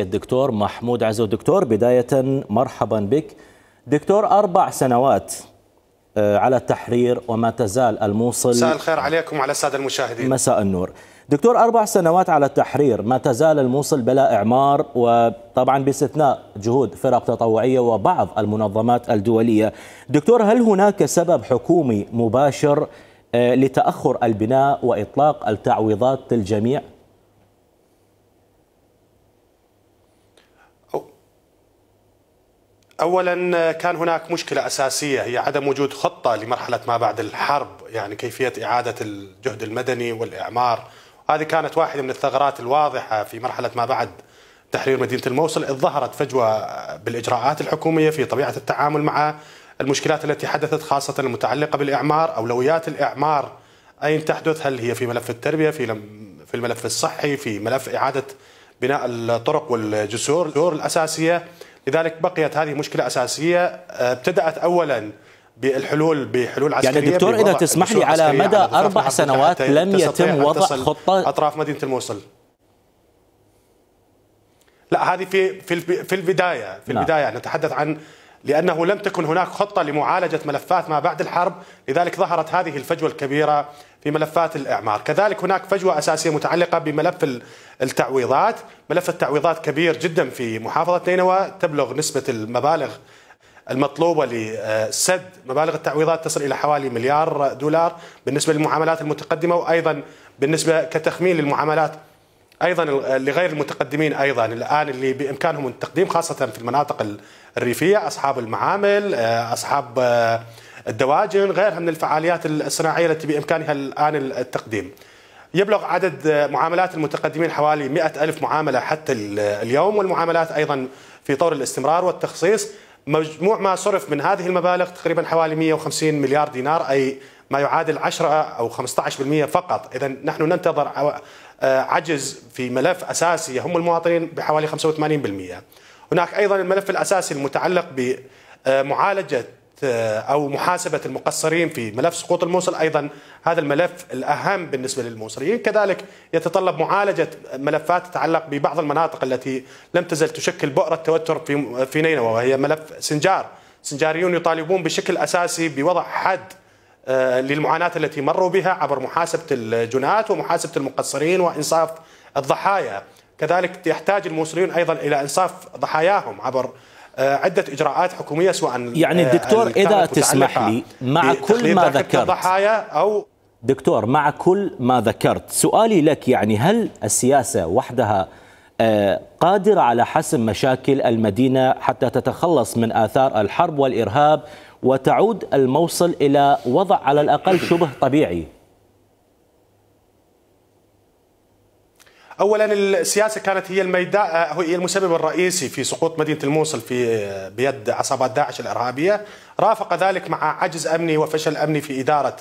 الدكتور محمود عزو دكتور بداية مرحبا بك دكتور أربع سنوات آه، على التحرير وما تزال الموصل مساء الخير عليكم وعلى السادة المشاهدين مساء النور دكتور أربع سنوات على التحرير ما تزال الموصل بلا إعمار وطبعا باستثناء جهود فرق تطوعية وبعض المنظمات الدولية دكتور هل هناك سبب حكومي مباشر آه، لتأخر البناء وإطلاق التعويضات للجميع؟ اولا كان هناك مشكله اساسيه هي عدم وجود خطه لمرحله ما بعد الحرب يعني كيفيه اعاده الجهد المدني والاعمار هذه كانت واحده من الثغرات الواضحه في مرحله ما بعد تحرير مدينه الموصل اذ ظهرت فجوه بالاجراءات الحكوميه في طبيعه التعامل مع المشكلات التي حدثت خاصه المتعلقه بالاعمار اولويات الاعمار اين تحدث هل هي في ملف التربيه في في الملف الصحي في ملف اعاده بناء الطرق والجسور الاساسيه لذلك بقيت هذه مشكله اساسيه آه، ابتدات اولا بالحلول بحلول يعني عسكريه يعني دكتور اذا تسمح لي على مدى على اربع سنوات لم يتم وضع خطه اطراف مدينه الموصل لا هذه في في في البدايه في نعم. البدايه نتحدث عن لأنه لم تكن هناك خطة لمعالجة ملفات ما بعد الحرب لذلك ظهرت هذه الفجوة الكبيرة في ملفات الإعمار كذلك هناك فجوة أساسية متعلقة بملف التعويضات ملف التعويضات كبير جدا في محافظة نينوى تبلغ نسبة المبالغ المطلوبة لسد مبالغ التعويضات تصل إلى حوالي مليار دولار بالنسبة للمعاملات المتقدمة وأيضا بالنسبة كتخمين للمعاملات ايضا آه، لغير المتقدمين ايضا الان اللي بامكانهم التقديم خاصه في المناطق الريفيه اصحاب المعامل آه، اصحاب آه، الدواجن غيرها من الفعاليات الصناعيه التي بامكانها الان التقديم. يبلغ عدد معاملات المتقدمين حوالي 100 ألف معاملة حتى اليوم والمعاملات أيضا في طور الاستمرار والتخصيص مجموع ما صرف من هذه المبالغ تقريبا حوالي 150 مليار دينار أي ما يعادل 10 أو 15% فقط إذا نحن ننتظر آه، عجز في ملف أساسي يهم المواطنين بحوالي 85% هناك أيضا الملف الأساسي المتعلق بمعالجة آه، او محاسبه المقصرين في ملف سقوط الموصل ايضا هذا الملف الاهم بالنسبه للموصليين كذلك يتطلب معالجه ملفات تتعلق ببعض المناطق التي لم تزل تشكل بؤره توتر في في نينوى وهي ملف سنجار سنجاريون يطالبون بشكل اساسي بوضع حد آه، للمعاناه التي مروا بها عبر محاسبه الجنات ومحاسبه المقصرين وانصاف الضحايا كذلك يحتاج الموصليون ايضا الى انصاف ضحاياهم عبر آه، عده اجراءات حكوميه سواء يعني الدكتور آه، اذا تسمح لي مع كل ما ذكرت ضحايا او دكتور مع كل ما ذكرت سؤالي لك يعني هل السياسه وحدها آه، قادرة على حسم مشاكل المدينة حتى تتخلص من آثار الحرب والإرهاب وتعود الموصل إلى وضع على الأقل شبه طبيعي اولا السياسه كانت هي الميداء آه، هي المسبب الرئيسي في سقوط مدينه الموصل في آه، بيد عصابات داعش الارهابيه رافق ذلك مع عجز امني وفشل امني في اداره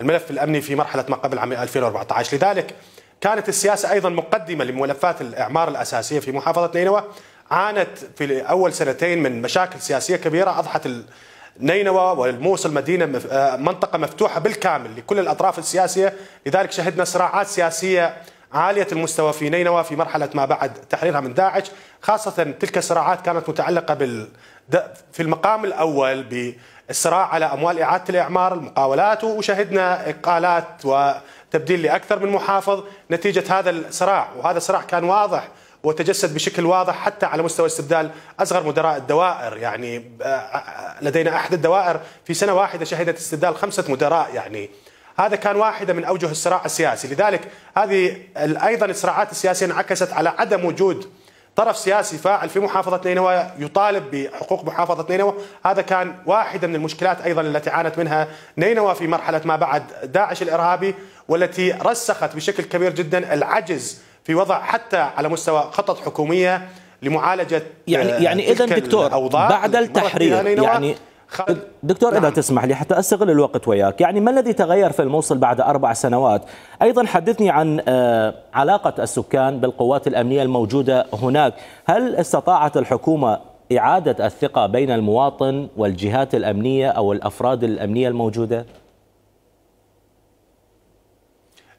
الملف الامني في مرحله ما قبل عام 2014 لذلك كانت السياسه ايضا مقدمه لملفات الاعمار الاساسيه في محافظه نينوى عانت في اول سنتين من مشاكل سياسيه كبيره اضحت نينوى والموصل مدينة آه، منطقة مفتوحة بالكامل لكل الأطراف السياسية لذلك شهدنا صراعات سياسية عاليه المستوى في نينوى في مرحله ما بعد تحريرها من داعش خاصه تلك الصراعات كانت متعلقه بال في المقام الاول بالصراع على اموال اعاده الاعمار المقاولات وشهدنا اقالات وتبديل لاكثر من محافظ نتيجه هذا الصراع وهذا الصراع كان واضح وتجسد بشكل واضح حتى على مستوى استبدال اصغر مدراء الدوائر يعني آه، آه، لدينا احد الدوائر في سنه واحده شهدت استبدال خمسه مدراء يعني هذا كان واحدة من أوجه الصراع السياسي لذلك هذه أيضا الصراعات السياسية انعكست على عدم وجود طرف سياسي فاعل في محافظة نينوى يطالب بحقوق محافظة نينوى هذا كان واحدة من المشكلات أيضا التي عانت منها نينوى في مرحلة ما بعد داعش الإرهابي والتي رسخت بشكل كبير جدا العجز في وضع حتى على مستوى خطط حكومية لمعالجة يعني يعني آه، إذا دكتور بعد التحرير يعني خالد دكتور نعم. إذا تسمح لي حتى أستغل الوقت وياك يعني ما الذي تغير في الموصل بعد أربع سنوات أيضا حدثني عن آه، علاقة السكان بالقوات الأمنية الموجودة هناك هل استطاعت الحكومة إعادة الثقة بين المواطن والجهات الأمنية أو الأفراد الأمنية الموجودة؟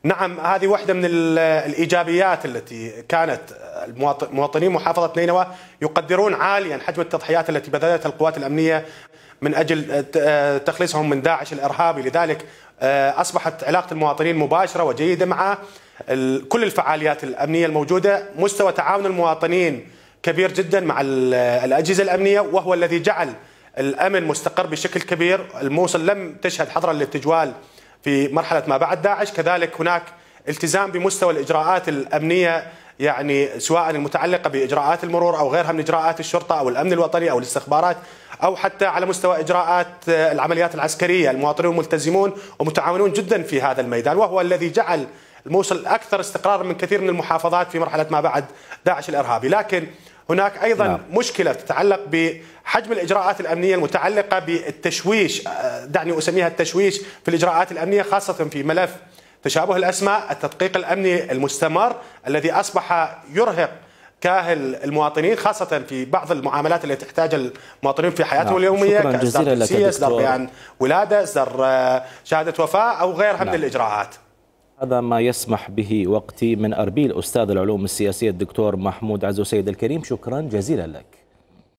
نعم هذه واحدة من الإيجابيات التي كانت آه، مواطني محافظة نينوى يقدرون عاليا حجم التضحيات التي بذلتها القوات الأمنية من اجل آه، آه، تخليصهم من داعش الارهابي لذلك آه، اصبحت علاقه المواطنين مباشره وجيده مع كل الفعاليات الامنيه الموجوده مستوى تعاون المواطنين كبير جدا مع الاجهزه الامنيه وهو الذي جعل الامن مستقر بشكل كبير الموصل لم تشهد حظرا للتجوال في مرحله ما بعد داعش كذلك هناك التزام بمستوى الاجراءات الامنيه يعني سواء المتعلقه باجراءات المرور او غيرها من اجراءات الشرطه او الامن الوطني او الاستخبارات او حتى على مستوى اجراءات العمليات العسكريه، المواطنون ملتزمون ومتعاونون جدا في هذا الميدان وهو الذي جعل الموصل اكثر استقرارا من كثير من المحافظات في مرحله ما بعد داعش الارهابي، لكن هناك ايضا نعم. مشكله تتعلق بحجم الاجراءات الامنيه المتعلقه بالتشويش دعني اسميها التشويش في الاجراءات الامنيه خاصه في ملف تشابه الاسماء التدقيق الامني المستمر الذي اصبح يرهق كاهل المواطنين خاصة في بعض المعاملات التي تحتاج المواطنين في حياتهم نعم. اليومية جزيلا لك إصدار بيان ولادة إصدار آه، شهادة وفاة أو غيرها نعم. من الإجراءات هذا ما يسمح به وقتي من أربيل أستاذ العلوم السياسية الدكتور محمود عزو سيد الكريم شكرا جزيلا لك